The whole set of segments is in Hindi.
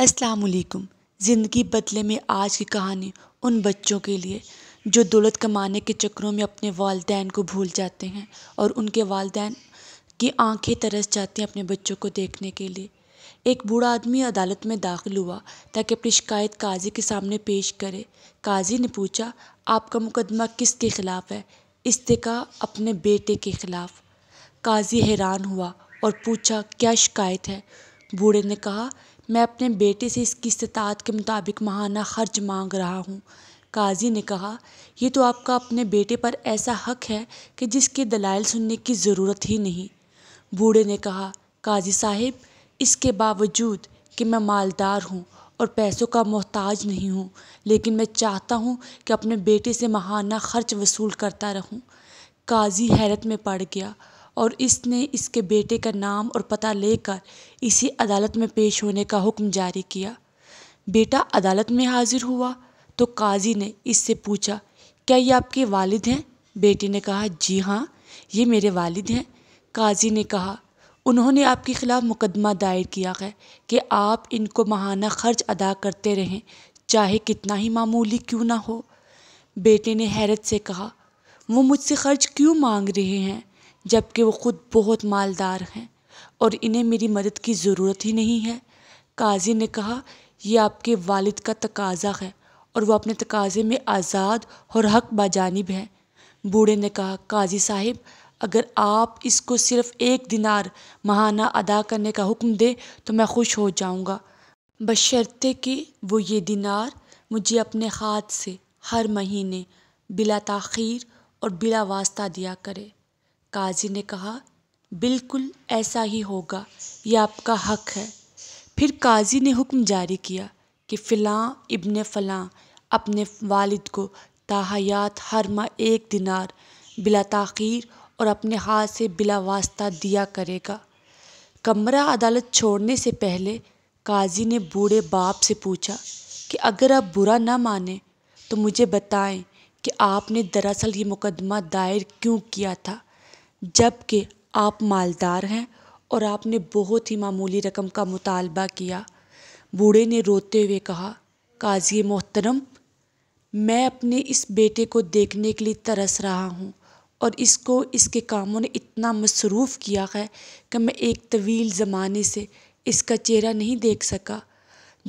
अस्सलाम वालेकुम ज़िंदगी बदले में आज की कहानी उन बच्चों के लिए जो दौलत कमाने के चक्करों में अपने वालदेन को भूल जाते हैं और उनके वालदेन की आंखें तरस जाती हैं अपने बच्चों को देखने के लिए एक बूढ़ा आदमी अदालत में दाखिल हुआ ताकि अपनी शिकायत काजी के सामने पेश करे काजी ने पूछा आपका मुकदमा किसके ख़िलाफ़ है इसने कहा अपने बेटे के ख़िलाफ़ काजी हैरान हुआ और पूछा क्या शिकायत है बूढ़े ने कहा मैं अपने बेटे से इसकी इस्तात के मुताबिक माहाना खर्च मांग रहा हूँ काजी ने कहा यह तो आपका अपने बेटे पर ऐसा हक है कि जिसके दलाइल सुनने की ज़रूरत ही नहीं बूढ़े ने कहा काजी साहिब इसके बावजूद कि मैं मालदार हूँ और पैसों का मोहताज नहीं हूँ लेकिन मैं चाहता हूँ कि अपने बेटे से महाना खर्च वसूल करता रहूँ काजी हैरत में पड़ गया और इसने इसके बेटे का नाम और पता लेकर इसे अदालत में पेश होने का हुक्म जारी किया बेटा अदालत में हाजिर हुआ तो काजी ने इससे पूछा क्या ये आपके वालिद हैं बेटे ने कहा जी हाँ ये मेरे वालिद हैं काजी ने कहा उन्होंने आपके ख़िलाफ़ मुकदमा दायर किया है कि आप इनको महाना खर्च अदा करते रहें चाहे कितना ही मामूली क्यों ना हो बेटे ने हैरत से कहा वो मुझसे खर्च क्यों मांग रहे हैं जबकि वो ख़ुद बहुत मालदार हैं और इन्हें मेरी मदद की ज़रूरत ही नहीं है काज़ी ने कहा यह आपके वालिद का तकाज़ा है और वह अपने तकाज़े में आज़ाद और हक बाजानिब हैं बूढ़े ने कहा काजी साहिब अगर आप इसको सिर्फ़ एक दिनार महाना अदा करने का हुक्म दे तो मैं खुश हो जाऊँगा बशर्ते कि वो ये दिनार मुझे अपने हाथ से हर महीने बिला तखीर और बिला वास्ता दिया करे काजी ने कहा बिल्कुल ऐसा ही होगा यह आपका हक है फिर काजी ने हुक्म जारी किया कि फ़िलाँ इब्न फ़लाँ अपने वालिद को ताहायात हर माह एक दिनार बिला तखीर और अपने हाथ से बिला वास्ता दिया करेगा कमरा अदालत छोड़ने से पहले काजी ने बूढ़े बाप से पूछा कि अगर आप बुरा ना माने तो मुझे बताएं कि आपने दरअसल ये मुकदमा दायर क्यों किया था जबकि आप मालदार हैं और आपने बहुत ही मामूली रकम का मुतालबा किया बूढ़े ने रोते हुए कहा काजी मोहतरम मैं अपने इस बेटे को देखने के लिए तरस रहा हूँ और इसको इसके कामों ने इतना मसरूफ़ किया है कि मैं एक तवील ज़माने से इसका चेहरा नहीं देख सका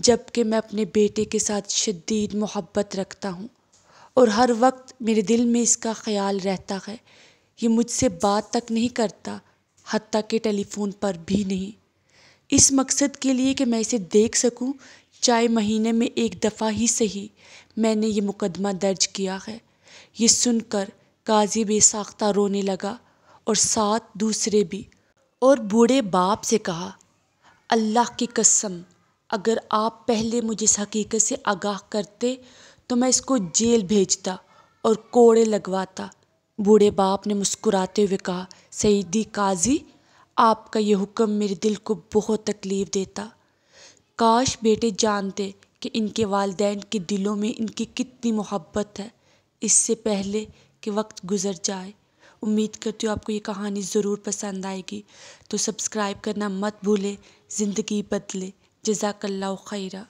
जबकि मैं अपने बेटे के साथ शदीद मोहब्बत रखता हूँ और हर वक्त मेरे दिल में इसका ख्याल रहता है ये मुझसे बात तक नहीं करता हती के टेलीफोन पर भी नहीं इस मकसद के लिए कि मैं इसे देख सकूं चाहे महीने में एक दफ़ा ही सही मैंने ये मुकदमा दर्ज किया है ये सुनकर काजी बेसाख्ता रोने लगा और साथ दूसरे भी और बूढ़े बाप से कहा अल्लाह की कसम अगर आप पहले मुझे इस हकीकत से आगाह करते तो मैं इसको जेल भेजता और कोड़े लगवाता बूढ़े बाप ने मुस्कुराते हुए कहा सईदी काजी आपका यह हुक्म मेरे दिल को बहुत तकलीफ़ देता काश बेटे जानते कि इनके वालदेन के दिलों में इनकी कितनी मोहब्बत है इससे पहले कि वक्त गुज़र जाए उम्मीद करती हूँ आपको ये कहानी ज़रूर पसंद आएगी तो सब्सक्राइब करना मत भूलें ज़िंदगी बदले जजाकल्ला खैरा